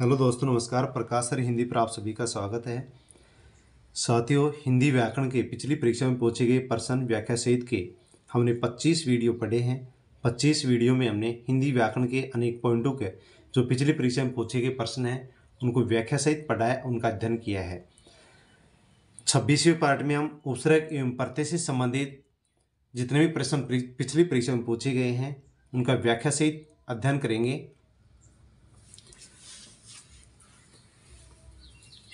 hello दोस्तों नमस्कार प्रकाश sir Hindi पर आप सभी का स्वागत है साथियों हिंदी व्याकरण के पिछली परीक्षा में पूछे गए प्रश्न व्याख्या सहित के हमने 25 वीडियो पढ़े हैं 25 वीडियो में हमने हिंदी व्याकरण के अनेक पॉइंटों के जो पिछली परीक्षा में पूछे गए प्रश्न हैं उनको व्याख्या सहित पढ़ाया उनका अध्ययन किया है छब्बीसवें पार्ट में हम उपसर्ग एवं प्रत्यय से संबंधित जितने भी प्रश्न पिछली परीक्षा में पूछे गए हैं उनका व्याख्या सहित अध्ययन करेंगे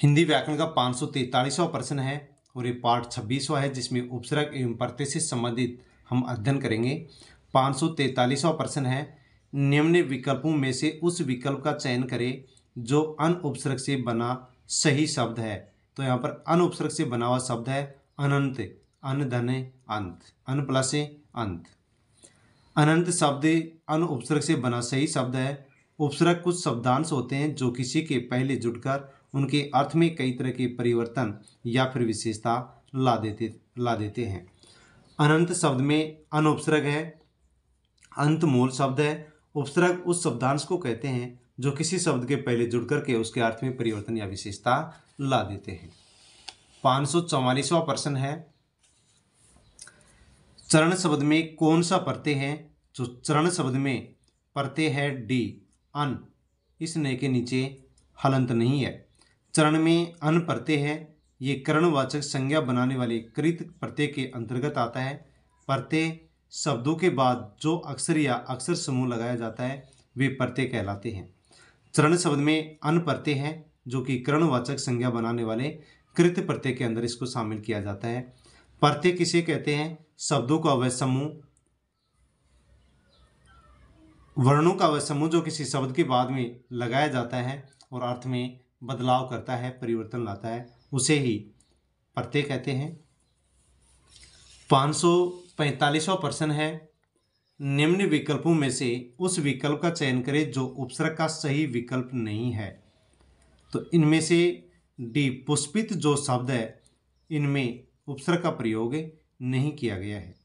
हिंदी व्याकरण का पाँच सौ तैंतालीसवा प्रश्न है और ये पार्ट छब्बीसवा है जिसमें उपसर्ग एवं प्रत्यय से संबंधित हम अध्ययन करेंगे पाँच सौ तैंतालीसवा प्रश्न है निम्न विकल्पों में से उस विकल्प का चयन करें जो अन उपसर्ग से बना सही शब्द है तो यहाँ पर अन उपसर्ग से बना हुआ शब्द है अनंत अन धन अंत अन प्लस अंत अनंत शब्द अन उपसर्ग से बना सही शब्द है उपसर्ग कुछ शब्दांश होते हैं जो किसी के पहले जुड़कर उनके अर्थ में कई तरह के परिवर्तन या फिर विशेषता ला देते ला देते हैं अनंत शब्द में अनुपसर्ग है अंत मूल शब्द है उपसर्ग उस शब्दांश को कहते हैं जो किसी शब्द के पहले जुड़ करके उसके अर्थ में परिवर्तन या विशेषता ला देते हैं पाँच सौ चौवालीसवा प्रश्न है चरण शब्द में कौन सा पढ़ते हैं जो चरण शब्द में पढ़ते हैं डी अन इस नए के नीचे हलंत नहीं है चरण में अन प्रत्यय है ये कर्णवाचक संज्ञा बनाने वाले कृत प्रत्यय के अंतर्गत आता है प्रत्यय शब्दों के बाद जो अक्षर या अक्षर समूह लगाया जाता है वे प्रत्यय कहलाते हैं चरण शब्द में अन प्रत्यय है जो कि कर्णवाचक संज्ञा बनाने वाले कृत प्रत्यय के अंदर इसको शामिल किया जाता है प्रत्यय किसे कहते हैं शब्दों का वह समूह वर्णों का वह समूह जो किसी शब्द के बाद में लगाया जाता है और अर्थ में बदलाव करता है परिवर्तन लाता है उसे ही परते कहते हैं पाँच सौ पैंतालीसवा प्रश्न है निम्न विकल्पों में से उस विकल्प का चयन करें जो उपसर्ग का सही विकल्प नहीं है तो इनमें से डी पुष्पित जो शब्द है इनमें उपसर्ग का प्रयोग नहीं किया गया है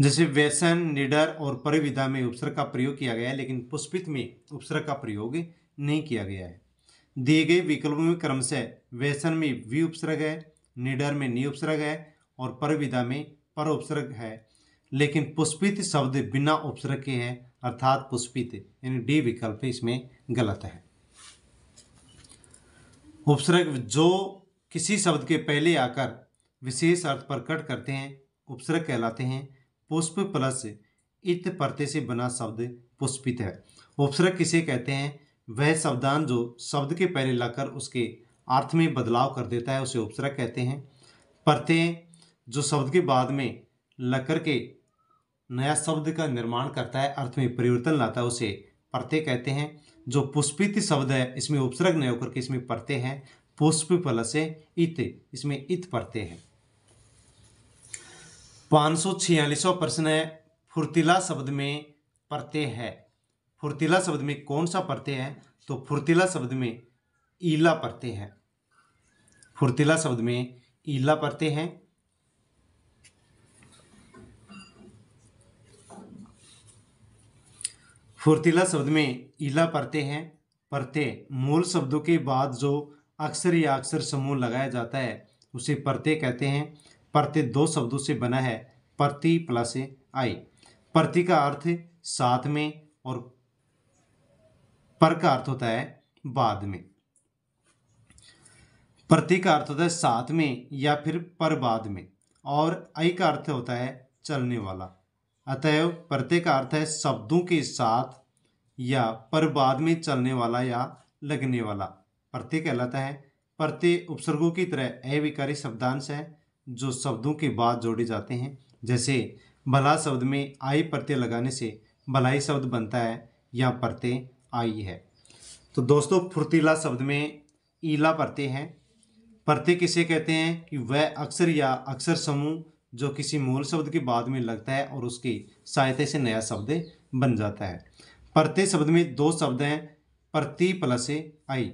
जैसे व्यसन निडर और परिविधा में उपसर्ग का प्रयोग किया गया है लेकिन पुष्पित में उपसर्ग का प्रयोग नहीं किया गया है दिए गए विकल्पों में क्रमशः व्यसन में वी उपसर्ग है निडर में नी उपसर्ग है और परविदा में पर उपसर्ग है लेकिन पुष्पित शब्द बिना उपसर्ग के हैं अर्थात पुष्पित यानी डी विकल्प इसमें गलत है उपसर्ग जो किसी शब्द के पहले आकर विशेष अर्थ प्रकट करते हैं उपसर्ग कहलाते हैं पुष्प प्लस इत प्रत्य से बना शब्द पुष्पित है उपसर्ग किसे कहते हैं वह शब्दान जो शब्द के पहले लाकर उसके अर्थ में बदलाव कर देता है उसे उपसर्ग कहते हैं प्रत्यय जो शब्द के बाद में लकर के नया शब्द का निर्माण करता है अर्थ में परिवर्तन लाता है उसे प्रत्यय कहते हैं जो पुष्पित शब्द है इसमें उपसर्ग नहीं होकर के इसमें प्रत्यय है पुष्प फल से इत इसमें इत प्रत्यय है पाँच सौ छियालीसवा प्रश्न है फुर्तिला शब्द में प्रत्यय है फुर्तीला शब्द में कौन सा पढ़ते हैं तो फुर्तीला शब्द में ईला पढ़ते हैं फुर्तीला शब्द में ईला पढ़ते हैं फुर्तीला शब्द में ईला पढ़ते हैं परते मूल शब्दों के बाद जो अक्षर या अक्षर समूह लगाया जाता है उसे परते कहते हैं परते दो शब्दों से बना है प्रति प्लस आई प्रति का अर्थ साथ में और पर का अर्थ होता है बाद में प्रति का अर्थ होता है साथ में या फिर पर बाद में और अय का अर्थ होता है चलने वाला अतएव प्रत्यय का अर्थ है शब्दों के साथ या पर बाद में चलने वाला या लगने वाला प्रत्यय कहलाता है प्रत्यय उपसर्गों की तरह अविकारी शब्दांश है जो शब्दों के बाद जोड़े जाते हैं जैसे भला शब्द में आय प्रत्यय लगाने से भलाई शब्द बनता है या प्रत्यय आई है तो दोस्तों फुर्तीला शब्द में ईला परते हैं परते किसे कहते हैं कि वह अक्षर या अक्षर समूह जो किसी मूल शब्द के बाद में लगता है और उसकी सहायता से नया शब्द बन जाता है परते शब्द में दो शब्द हैं प्रति प्लस आई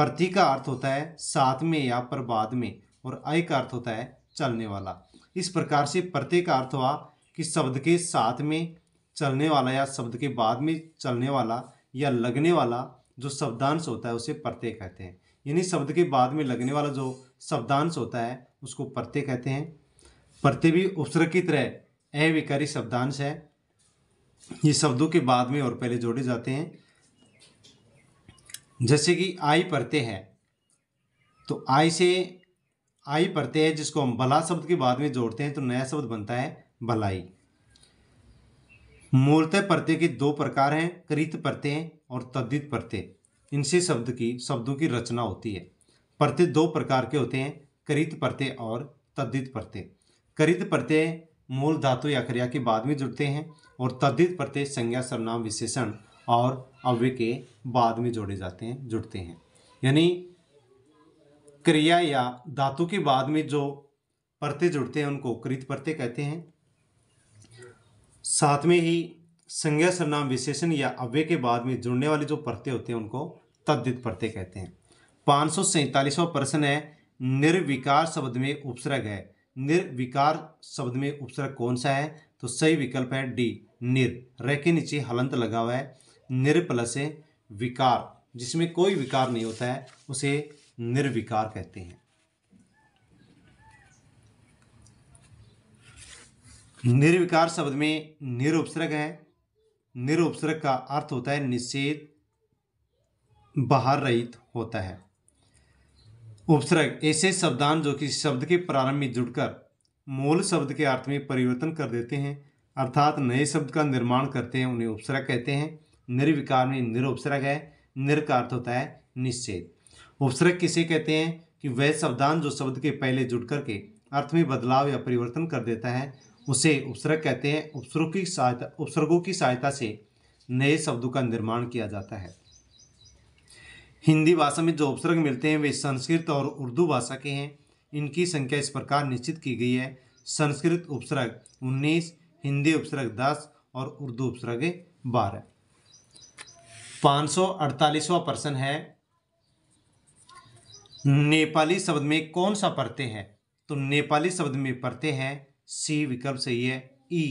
प्रति का अर्थ होता है साथ में या पर बाद में और आई का अर्थ होता है चलने वाला इस प्रकार से प्रत्यय का अर्थ हुआ कि शब्द के साथ में चलने वाला या शब्द के बाद में चलने वाला या लगने वाला जो शब्दांश होता है उसे प्रत्यय कहते हैं यानी शब्द के बाद में लगने वाला जो शब्दांश होता है उसको प्रत्यय कहते हैं प्रत्यय भी उपसर्ग की तरह अविकारी शब्दांश है ये शब्दों के बाद में और पहले जोड़े जाते हैं जैसे कि आई प्रत्यय है तो आई से आई प्रत्यय है जिसको हम भला शब्द के बाद में जोड़ते हैं तो नया शब्द बनता है भलाई मूलतः प्रत्यय के दो प्रकार हैं कृत प्रत्यय और तद्दित प्रत्यय इनसे शब्द की शब्दों की रचना होती है प्रत्यय दो प्रकार के होते हैं कृत प्रत्यय और तद्दित प्रत्यय कृत प्रत्यय मूल धातु या क्रिया के बाद में जुड़ते हैं और तद्दित प्रत्यय संज्ञा सर्वनाम विशेषण और अव्य के बाद में जोड़े जाते हैं जुड़ते हैं यानी क्रिया या धातु के बाद में जो प्रत्यय जुड़ते हैं उनको कृत प्रत्यय कहते हैं साथ में ही संज्ञा सरनाम विशेषण या अव्यय के बाद में जुड़ने वाले जो परते होते हैं उनको तद्दित परते कहते हैं पाँच सौ सैंतालीसवा प्रश्न है निर्विकार शब्द में उपसर्ग है निर्विकार शब्द में उपसर्ग कौन सा है तो सही विकल्प है डी निर रह के नीचे हलंत लगा हुआ है निर प्लस विकार जिसमें कोई विकार नहीं होता है उसे निर्विकार कहते हैं निर्विकार शब्द में निरुपसर्ग है निरुपसर्ग का अर्थ होता है निषेध बाहर रहित होता है उपसर्ग ऐसे शब्दान जो कि शब्द के प्रारंभ में जुड़कर मूल शब्द के अर्थ में परिवर्तन कर देते हैं अर्थात नए शब्द का निर्माण करते हैं उन्हें उपसर्ग कहते हैं निर्विकार में निरुपसर्ग है निर का अर्थ होता है निषेध उपसर्ग किसे कहते हैं कि वह शब्दान जो शब्द के पहले जुड़ करके अर्थ में बदलाव या परिवर्तन कर देता है उसे उपसर्ग कहते हैं उपसर्ग की सहायता उपसर्गों की सहायता से नए शब्दों का निर्माण किया जाता है हिंदी भाषा में जो उपसर्ग मिलते हैं वे संस्कृत और उर्दू भाषा के हैं इनकी संख्या इस प्रकार निश्चित की गई है संस्कृत उपसर्ग उन्नीस हिंदी उपसर्ग दस और उर्दू उपसर्ग बारह पाँच सौ अड़तालीसवा प्रश्न है नेपाली शब्द में कौन सा पढ़ते हैं तो नेपाली शब्द में पढ़ते हैं सी विकल्प सही है ई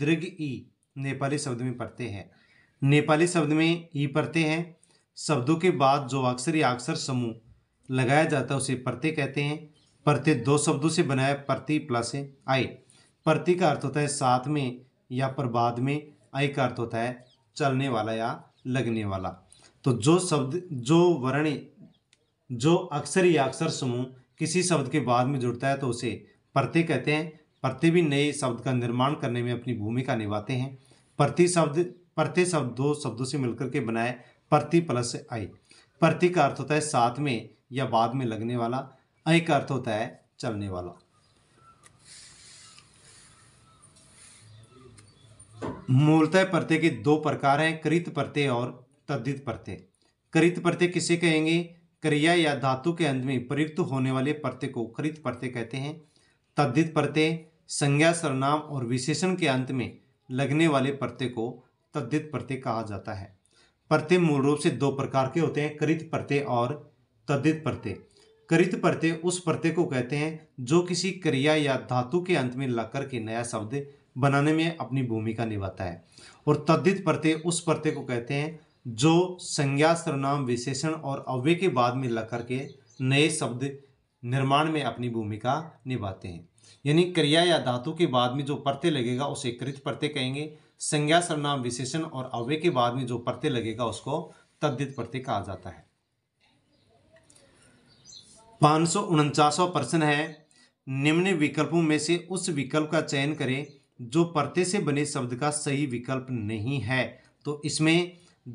दृग ई नेपाली शब्द में पढ़ते हैं नेपाली शब्द में ई पढ़ते हैं शब्दों के बाद जो अक्षर या अक्षर समूह लगाया जाता है उसे प्रत्यय कहते हैं प्रत्यय दो शब्दों से बनाया प्रति प्लस आई प्रति का अर्थ होता है साथ में या पर बाद में आई का अर्थ होता है चलने वाला या लगने वाला तो जो शब्द जो वर्ण जो अक्षर या अक्षर समूह किसी शब्द के बाद में जुड़ता है तो उसे प्रत्यय कहते हैं प्रति भी नए शब्द का निर्माण करने में अपनी भूमिका निभाते हैं प्रति शब्द प्रति शब्द दो शब्दों से मिलकर के बनाए प्रति प्लस आई प्रति का अर्थ होता है साथ में या बाद में लगने वाला अय का अर्थ होता है चलने वाला मूलतः प्रत्यय के दो प्रकार हैं कृत प्रत्यय और तद्धित प्रत्यय कृत प्रत्यय किसे कहेंगे क्रिया या धातु के अंत में प्रयुक्त होने वाले प्रत्यय को कृत प्रत्यय कहते हैं तद्धित प्रत्यय संज्ञा सरनाम और विशेषण के अंत में लगने वाले प्रत्यय को तद्धित प्रत्यय कहा जाता है प्रत्यय मूल रूप से दो प्रकार के होते हैं करित प्रत्यय और तद्धित प्रत्यय करित प्रत्यय उस प्रत्यय को कहते हैं जो किसी क्रिया या धातु के अंत में लग के नया शब्द बनाने में अपनी भूमिका निभाता है और तद्धित प्रत्यय उस प्रत्यय को कहते हैं जो संज्ञा सर्वनाम विशेषण और अव्यय के बाद में लग के नए शब्द निर्माण में अपनी भूमिका निभाते हैं यानी क्रिया या धातु के बाद में जो परते लगेगा उसे कृत परते कहेंगे संज्ञा सर्वनाम विशेषण और अव्यय के बाद में जो परते लगेगा उसको तद्धित प्रत्यय कहा जाता है पाँच सौ उनचासवा प्रश्न है निम्न विकल्पों में से उस विकल्प का चयन करें जो परते से बने शब्द का सही विकल्प नहीं है तो इसमें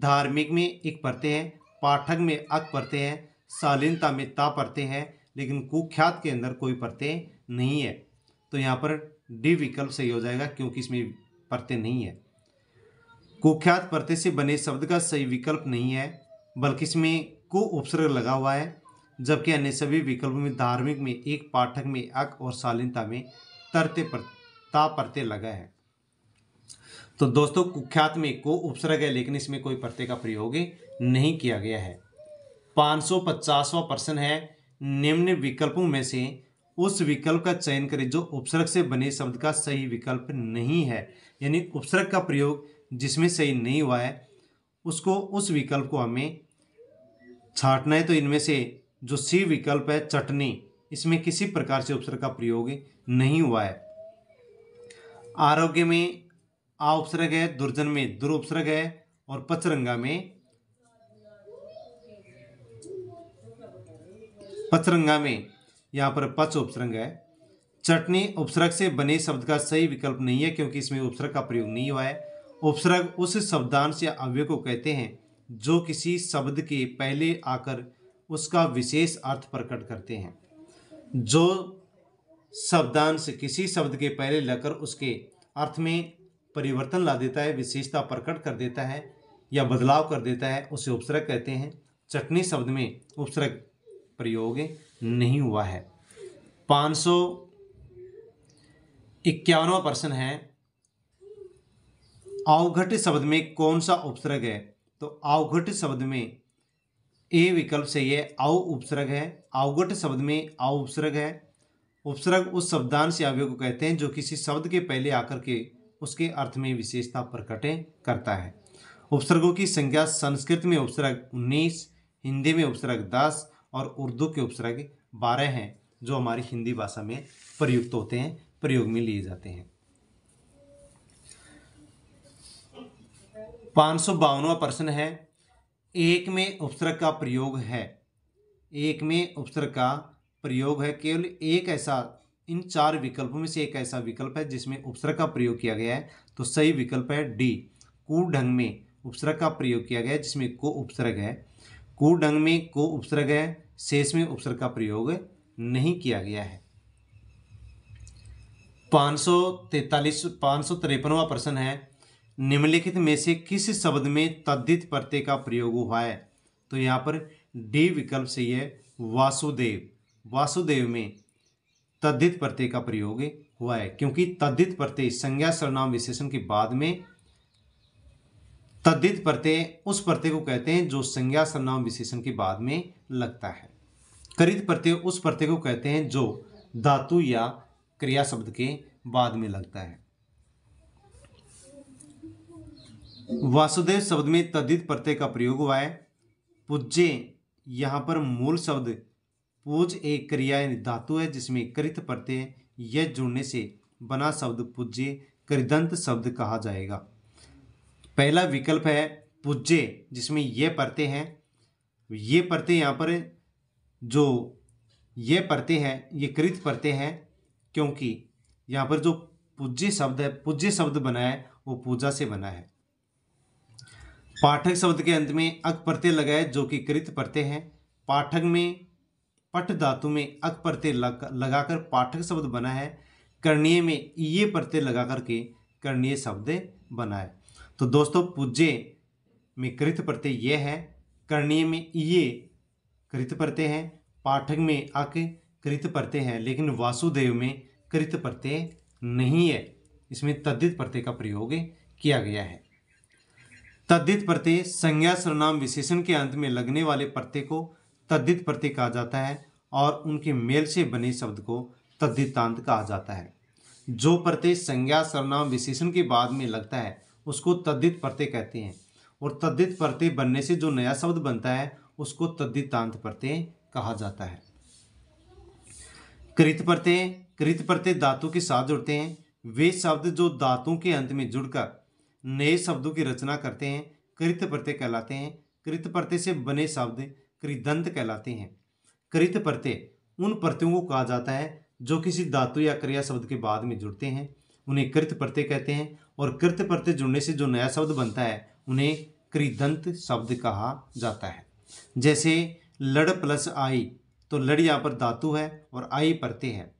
धार्मिक में एक परते है पाठक में अक परते हैं शालीनता में ता परते हैं लेकिन कुख्यात के अंदर कोई परते नहीं है तो यहाँ पर डी विकल्प सही हो जाएगा क्योंकि इसमें परते नहीं है कुख्यात परते से बने शब्द का सही विकल्प नहीं है बल्कि इसमें को उपसर्ग लगा हुआ है जबकि अन्य सभी विकल्पों में धार्मिक में एक पाठक में अक और शालीनता में तरते पर ता परते लगा है तो दोस्तों कुख्यात में को उपसर्ग है लेकिन इसमें कोई परते का प्रयोग नहीं किया गया है सौ प्रश्न है निम्न विकल्पों में से उस विकल्प का चयन करें जो उपसर्ग से बने शब्द का सही विकल्प नहीं है यानी उपसर्ग का प्रयोग जिसमें सही नहीं हुआ है उसको उस विकल्प को हमें छाटना है तो इनमें से जो सी विकल्प है चटनी इसमें किसी प्रकार से उपसर्ग का प्रयोग नहीं हुआ है आरोग्य में आ उपसर्ग है दुर्जन में दुर उपसर्ग है और पचरंगा में पचरंगा में यहाँ पर पच उपसर्ग है चटनी उपसर्ग से बने शब्द का सही विकल्प नहीं है क्योंकि इसमें उपसर्ग का प्रयोग नहीं हुआ है उपसर्ग उस शब्दांश या अव्यय को कहते हैं जो किसी शब्द के पहले आकर उसका विशेष अर्थ प्रकट करते हैं जो शब्दांश किसी शब्द के पहले लगकर उसके अर्थ में परिवर्तन ला देता है विशेषता प्रकट कर देता है या बदलाव कर देता है उसे उपसर्ग कहते हैं चटनी शब्द में उपसर्ग प्रयोग है नहीं हुआ है पाँच सौ इक्यानवा प्रश्न है अवघट शब्द में कौन सा उपसर्ग है तो अवघट शब्द में ए विकल्प से यह आउ उपसर्ग है अवघट शब्द में आउ उपसर्ग है उपसर्ग उस शब्दांश या को कहते हैं जो किसी शब्द के पहले आकर के उसके अर्थ में विशेषता प्रकटें करता है उपसर्गों की संख्या संस्कृत में उपसर्ग उन्नीस हिंदी में उपसर्ग दस और उर्दू के उपसर्ग बारह हैं जो हमारी हिंदी भाषा में प्रयुक्त होते हैं प्रयोग में लिए जाते हैं पाँच सौ बावनवा प्रश्न है एक में उपसर्ग का प्रयोग है एक में उपसर्ग का प्रयोग है केवल एक ऐसा इन चार विकल्पों में से एक ऐसा विकल्प है जिसमें उपसर्ग का प्रयोग किया गया है तो सही विकल्प है डी कू ढंग में उपसर्ग का प्रयोग किया गया है जिसमें को उपसर्ग है कुडंग में को उपसर्ग है शेष में उपसर्ग का प्रयोग नहीं किया गया है पाँच सौ तैतालीस पाँच सौ तिरपनवा प्रश्न है निम्नलिखित में से किस शब्द में तद्धित प्रत्यय का प्रयोग हुआ है तो यहाँ पर डी विकल्प सही है वासुदेव वासुदेव में तद्धित प्रत्यय का प्रयोग हुआ है क्योंकि तद्धित प्रत्यय संज्ञा सर्वनाम विशेषण के बाद में तद्दित प्रत्यय उस प्रत्यय को कहते हैं जो संज्ञा सर्वनाम विशेषण के बाद में लगता है करित प्रत्यय उस प्रत्यय को कहते हैं जो धातु या क्रिया शब्द के बाद में लगता है वासुदेव शब्द में तद्दित प्रत्यय का प्रयोग हुआ है पूज्य यहां पर मूल शब्द पूज एक क्रिया धातु है जिसमें करित प्रत्यय यह जुड़ने से बना शब्द पूज्य करिदंत शब्द कहा जाएगा पहला विकल्प है पुज्जे जिसमें ये परते हैं ये परते यहाँ पर जो ये परते हैं ये कृत परते हैं क्योंकि यहाँ पर जो पूज्य शब्द है पूज्य शब्द बना है वो पूजा से बना है पाठक शब्द के अंत में अक परते लगाए जो कि कृत परते हैं पाठक में पट धातु में अक परते लगाकर पाठक शब्द बना है करणीय में ये परते लगा करके करणीय शब्द बना है तो दोस्तों पूज्य में कृत प्रत्यय यह है करणीय में ये कृत प्रत्यय है पाठक में अक कृत प्रत्यय है लेकिन वासुदेव में कृत प्रत्यय नहीं है इसमें तद्धित प्रत्यय का प्रयोग किया गया है तद्धित प्रत्यय संज्ञा सर्वनाम विशेषण के अंत में लगने वाले प्रत्यय को तद्धित प्रत्यय कहा जाता है और उनके मेल से बने शब्द को तद्धितांत कहा जाता है जो प्रत्यय संज्ञा सर्वनाम विशेषण के बाद में लगता है उसको तद्दित प्रत्यय कहते हैं और तद्दित प्रत्यय बनने से जो नया शब्द बनता है उसको तद्दितांत प्रत्यय कहा जाता है कृत प्रत्यय कृत प्रत्यय धातु के साथ जुड़ते हैं वे शब्द जो धातु के अंत में जुड़कर नए शब्दों की रचना करते हैं कृत प्रत्यय कहलाते हैं कृत प्रत्यय से बने शब्द कृदंत कहलाते हैं कृत प्रत्यय उन प्रत्ययों को कहा जाता है जो किसी धातु या क्रिया शब्द के बाद में जुड़ते हैं उन्हें कृत प्रत्यय कहते हैं और कृत प्रत्यय जुड़ने से जो नया शब्द बनता है उन्हें कृदंत शब्द कहा जाता है जैसे लड़ प्लस आई तो लड़ यहाँ पर धातु है और आई प्रत्यय है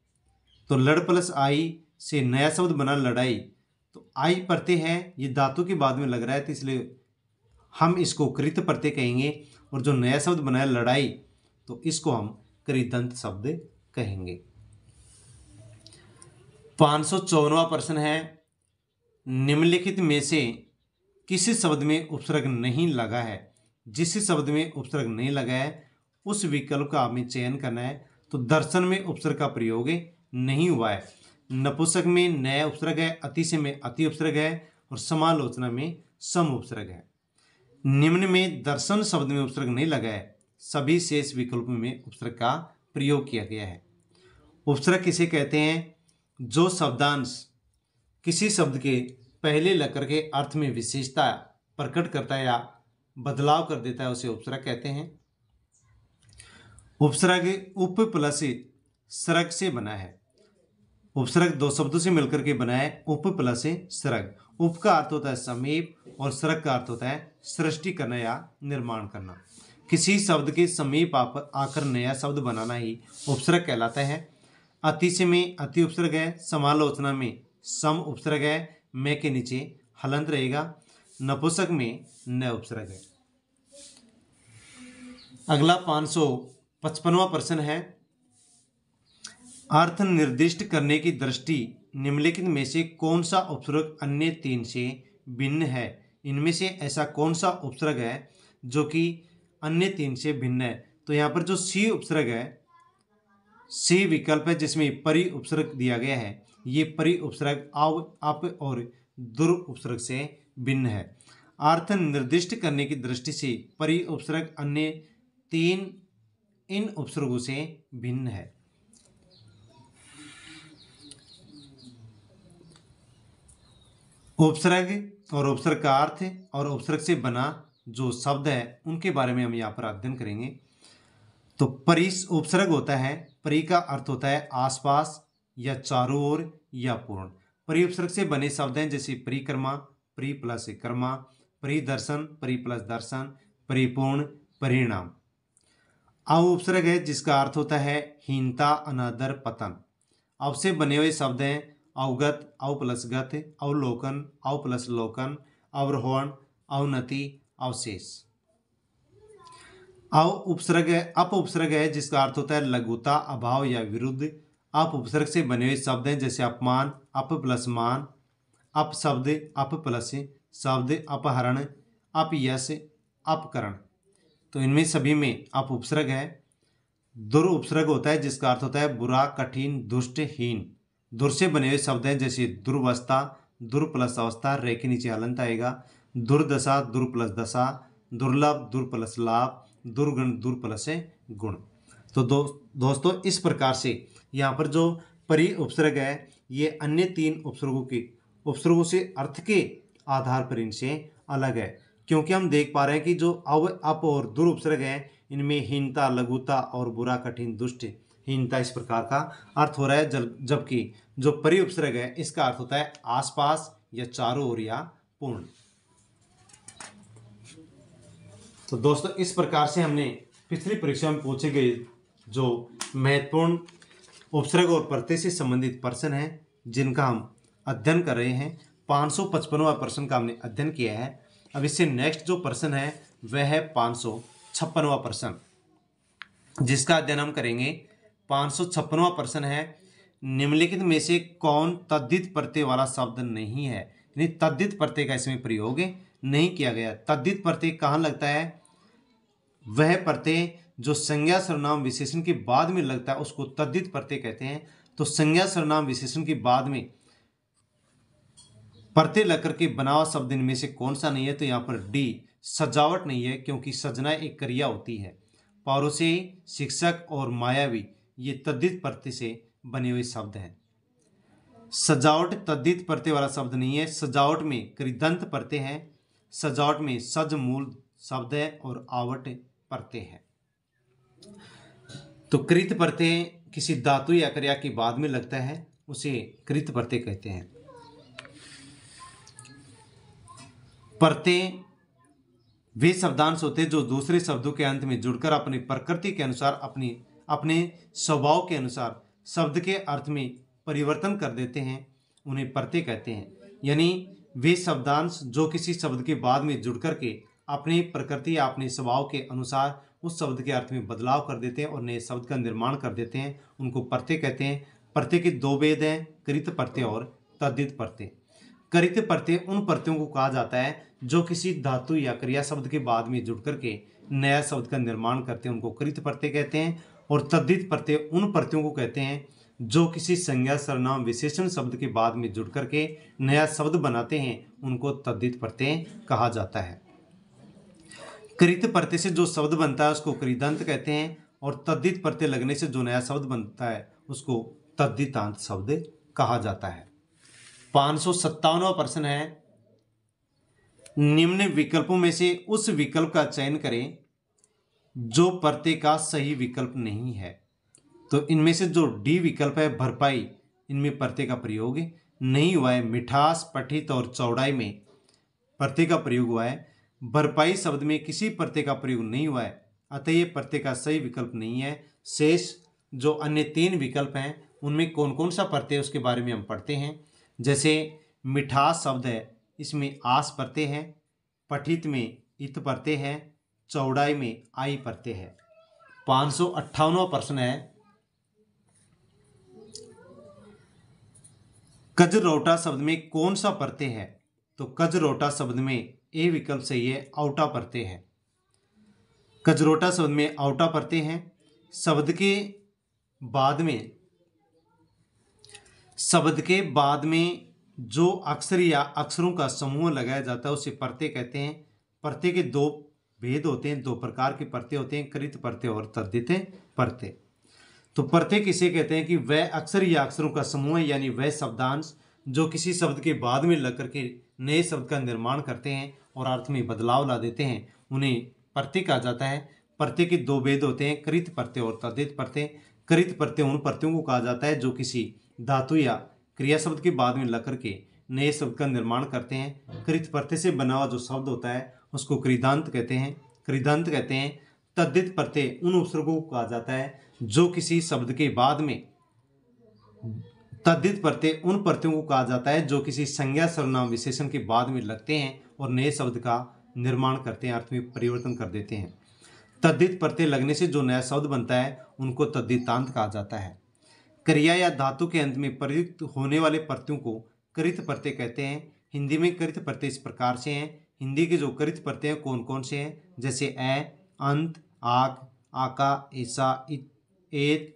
तो लड़ प्लस आई से नया शब्द बना लड़ाई तो आई प्रत्यय है ये धातु के बाद में लग रहा है तो इसलिए हम इसको कृत प्रत्यय कहेंगे और जो नया शब्द बनाया लड़ाई तो इसको हम कृदंत शब्द कहेंगे पाँच सौ प्रश्न है निम्नलिखित में से किसी शब्द में उपसर्ग नहीं लगा है जिस शब्द में उपसर्ग नहीं लगा है उस विकल्प का आपने चयन करना है तो दर्शन में उपसर्ग का प्रयोग नहीं हुआ है नपुसक में नया उपसर्ग है अतिशय में अति उपसर्ग है और समालोचना में सम उपसर्ग है निम्न में दर्शन शब्द में उपसर्ग नहीं लगा है सभी शेष विकल्प में उपसर्ग का प्रयोग किया गया है उपसर्ग किसे कहते हैं जो शब्दांश किसी शब्द के पहले लकर के अर्थ में विशेषता प्रकट करता है या बदलाव कर देता है उसे उपसरा कहते हैं उपसर्ग उप प्लस सरग से बना है उपसर्ग दो शब्दों से मिलकर के बना है उप प्लस सरग उप का अर्थ होता है समीप और सरग का अर्थ होता है सृष्टि करना या निर्माण करना किसी शब्द के समीप आप आकर नया शब्द बनाना ही उपसर्ग कहलाता है अतिश में अति उपसर्ग है समालोचना में सम उपसर्ग है मैं के नीचे हलंत रहेगा नपुसक में न उपसर्ग है अगला पाँच सौ पचपनवा प्रश्न है अर्थ निर्दिष्ट करने की दृष्टि निम्नलिखित में से कौन सा उपसर्ग अन्य तीन से भिन्न है इनमें से ऐसा कौन सा उपसर्ग है जो कि अन्य तीन से भिन्न है तो यहाँ पर जो सी उपसर्ग है सी विकल्प है जिसमें परि उपसर्ग दिया गया है ये परि उपसर्ग अव अप और दुर् उपसर्ग से भिन्न है अर्थ निर्दिष्ट करने की दृष्टि से परि उपसर्ग अन्य तीन इन उपसर्गों से भिन्न है उपसर्ग और उपसर्ग का अर्थ और उपसर्ग से बना जो शब्द है उनके बारे में हम यहाँ पर अध्ययन करेंगे तो परिस उपसर्ग होता है परी का अर्थ होता है आसपास या चारों ओर या पूर्ण परिउपसर्ग से बने शब्द हैं जैसे परिक्रमा परी प्लस कर्मा दर्शन परी प्लस दर्शन परिपूर्ण परिणाम अव उपसर्ग है जिसका अर्थ होता है हीनता अनादर पतन अव से बने हुए शब्द हैं अवगत अव प्लस गत अवलोकन अव प्लस लोकन अवरोहण अवनति अवशेष अव उपसर्ग है अप उपसर्ग है जिसका अर्थ होता है लघुता अभाव या विरुद्ध अप उपसर्ग से बने हुए शब्द हैं जैसे अपमान अप प्लस मान अप शब्द अप प्लस शब्द अपहरण यश अपकरण तो इनमें सभी में अप उपसर्ग है दुर उपसर्ग होता है जिसका अर्थ होता है बुरा कठिन दुष्ट हीन दुर से बने हुए शब्द हैं जैसे दुर्वस्था दुर प्लस अवस्था रे के नीचे हलंत आएगा दुर्दशा दुर प्लस दशा दुर्लभ दुर प्लस लाभ दुर्गुण दुर प्लस है गुण तो दो दोस्तों इस प्रकार से यहाँ पर जो परि उपसर्ग है ये अन्य तीन उपसर्गों के उपसर्गों से अर्थ के आधार पर इनसे अलग है क्योंकि हम देख पा रहे हैं कि जो अव अप और दुर उपसर्ग हैं इनमें हीनता लघुता और बुरा कठिन दुष्ट हीनता इस प्रकार का अर्थ हो रहा है जबकि जो परि उपसर्ग है इसका अर्थ होता है आसपास या चारों ओर या पूर्ण तो दोस्तों इस प्रकार से हमने पिछली परीक्षा में पूछे गए जो महत्वपूर्ण उपसर्ग और प्रत्यय से संबंधित प्रश्न हैं जिनका हम अध्ययन कर रहे हैं पाँच सौ पचपनवा प्रश्न का हमने अध्ययन किया है अब इससे नेक्स्ट जो प्रश्न है वह है पाँच सौ छप्पनवा प्रश्न जिसका अध्ययन हम करेंगे पाँच सौ छप्पनवा प्रश्न है निम्नलिखित में से कौन तद्दित प्रत्यय वाला शब्द नहीं है यानी तद्दित प्रत्यय का इसमें प्रयोग नहीं किया गया तद्दित प्रत्यय कहाँ लगता है वह प्रत्यय जो संज्ञा सर्वनाम विशेषण के बाद में लगता है उसको तद्दित प्रत्यय कहते हैं तो संज्ञा सर्वनाम विशेषण के बाद में प्रत्यय लगकर के बनावा शब्द इनमें से कौन सा नहीं है तो यहाँ पर डी सजावट नहीं है क्योंकि सजना एक क्रिया होती है पारोसे शिक्षक और मायावी ये तद्दित प्रत्यय से बने हुए शब्द हैं सजावट तद्दित प्रत्यय वाला शब्द नहीं है सजावट में कृदंत प्रत्यय है सजावट में सज मूल शब्द है और आवट परतें हैं तो कृत परतें किसी धातु या क्रिया के बाद में लगता है उसे कृत परतें कहते हैं परतें वे शब्दांश होते हैं जो दूसरे शब्दों के अंत में जुड़कर अपनी प्रकृति के अनुसार अपनी अपने स्वभाव के अनुसार शब्द के अर्थ में परिवर्तन कर देते हैं उन्हें परतें कहते हैं यानी वे शब्दांश जो किसी शब्द के बाद में जुड़ के अपने प्रकृति या अपने स्वभाव के अनुसार उस शब्द के अर्थ में बदलाव कर देते हैं और नए शब्द का निर्माण कर देते हैं उनको प्रत्यय कहते हैं प्रत्यय के दो वेद हैं कृत प्रत्यय और तद्दित प्रत्यय करित प्रत्यय उन परतों को कहा जाता है जो किसी धातु या क्रिया शब्द के बाद में जुड़ करके नया शब्द का निर्माण करते हैं उनको कृत प्रत्यय कहते हैं और तद्दित प्रत्यय उन परतों को कहते हैं जो किसी संज्ञा सरनाम विशेषण शब्द के बाद में जुड़ करके नया शब्द बनाते हैं उनको तद्दित प्रत्यय कहा जाता है कृत प्रत्यय से जो शब्द बनता है उसको कृदंत कहते हैं और तद्दित प्रत्यय लगने से जो नया शब्द बनता है उसको तद्दितांत शब्द कहा जाता है पांच सौ सत्तावनवा प्रश्न है निम्न विकल्पों में से उस विकल्प का चयन करें जो प्रत्यय का सही विकल्प नहीं है तो इनमें से जो डी विकल्प है भरपाई इनमें प्रत्यय का प्रयोग नहीं हुआ है मिठास पठित और चौड़ाई में प्रत्यय का प्रयोग हुआ है भरपाई शब्द में किसी प्रत्यय का प्रयोग नहीं हुआ है अतः ये प्रत्यय का सही विकल्प नहीं है शेष जो अन्य तीन विकल्प हैं उनमें कौन कौन सा प्रत्यय उसके बारे में हम पढ़ते हैं जैसे मिठास शब्द है इसमें आस प्रत्यय है पठित में इत प्रत्यय है चौड़ाई में आई प्रत्यय है पाँच सौ अट्ठावनवा प्रश्न है कजरोटा शब्द में कौन सा प्रत्यय है तो कजरोटा शब्द में ए विकल्प सही है आउटा परते हैं कजरोटा शब्द में आउटा परते हैं शब्द के बाद में शब्द के बाद में जो अक्षर या अक्षरों का समूह लगाया जाता है उसे परते कहते हैं परते के दो भेद होते हैं दो प्रकार के परते होते हैं कृत परते और तद्दित परते तो परते किसे कहते हैं कि वह अक्षर या अक्षरों का समूह यानी वह शब्दांश जो किसी शब्द के बाद में लग करके नए शब्द का निर्माण करते हैं और अर्थ में बदलाव ला देते हैं उन्हें प्रत्यय कहा जाता है प्रत्यय के दो वेद होते हैं कृत प्रत्यय और तद्धित प्रत्यय कृत प्रत्यय उन प्रत्ययों को कहा जाता है जो किसी धातु या क्रिया शब्द के बाद में लकर के नए शब्द का निर्माण करते हैं कृत प्रत्यय से बना हुआ जो शब्द होता है उसको कृदांत कहते हैं कृदांत कहते हैं तद्धित प्रत्यय उन उपसर्गों को कहा जाता है जो किसी शब्द के बाद में तद्धित प्रत्यय उन प्रत्ययों को कहा जाता है जो किसी संज्ञा सर्वनाम विशेषण के बाद में लगते हैं और नए शब्द का निर्माण करते हैं अर्थ में परिवर्तन कर देते हैं तद्दित प्रत्यय लगने से जो नया शब्द बनता है उनको तद्दितांत कहा जाता है क्रिया या धातु के अंत में प्रयुक्त होने वाले प्रत्ययों को कृत प्रत्यय कहते हैं हिंदी में कृत प्रत्यय इस प्रकार से हैं हिंदी के जो कृत प्रत्यय हैं कौन कौन से हैं जैसे ए अंत आक आका ऐसा एत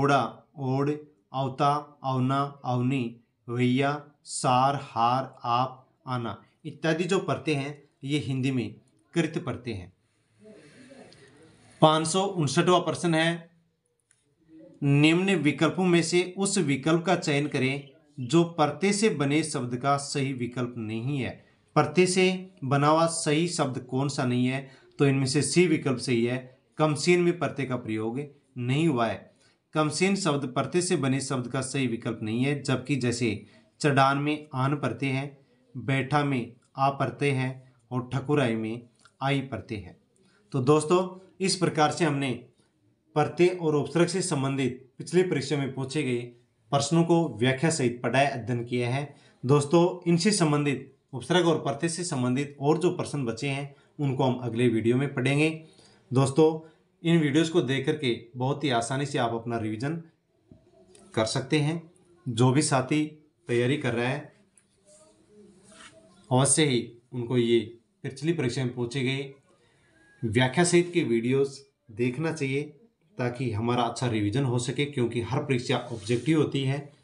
ओड़ा ओढ़ अवता अवना अवनी वैया सार हार आप आना इत्यादि जो परते हैं ये हिंदी में कृत परतें हैं पाँच सौ उनसठवा प्रश्न है निम्न विकल्पों में से उस विकल्प का चयन करें जो परते से बने शब्द का सही विकल्प नहीं है परते से बना हुआ सही शब्द कौन सा नहीं है तो इनमें से सी विकल्प सही है कमसीन में परते का प्रयोग नहीं हुआ है कमसीन शब्द परते से बने शब्द का सही विकल्प नहीं है जबकि जैसे चडान में आन परते हैं बैठा में आ पड़ते हैं और ठकुराई में आई पड़ते हैं तो दोस्तों इस प्रकार से हमने प्रत्यय और उपसर्ग से संबंधित पिछले परीक्षा में पूछे गए प्रश्नों को व्याख्या सहित पढ़ाए अध्ययन किया है दोस्तों इनसे संबंधित उपसर्ग और प्रत्यय से संबंधित और जो प्रश्न बचे हैं उनको हम अगले वीडियो में पढ़ेंगे दोस्तों इन वीडियोस को देख करके बहुत ही आसानी से आप अपना रिवीजन कर सकते हैं जो भी साथी तैयारी कर रहा है अवश्य से ही उनको ये पिछली परीक्षा में पूछे गए व्याख्या सहित के वीडियोस देखना चाहिए ताकि हमारा अच्छा रिवीजन हो सके क्योंकि हर परीक्षा ऑब्जेक्टिव होती है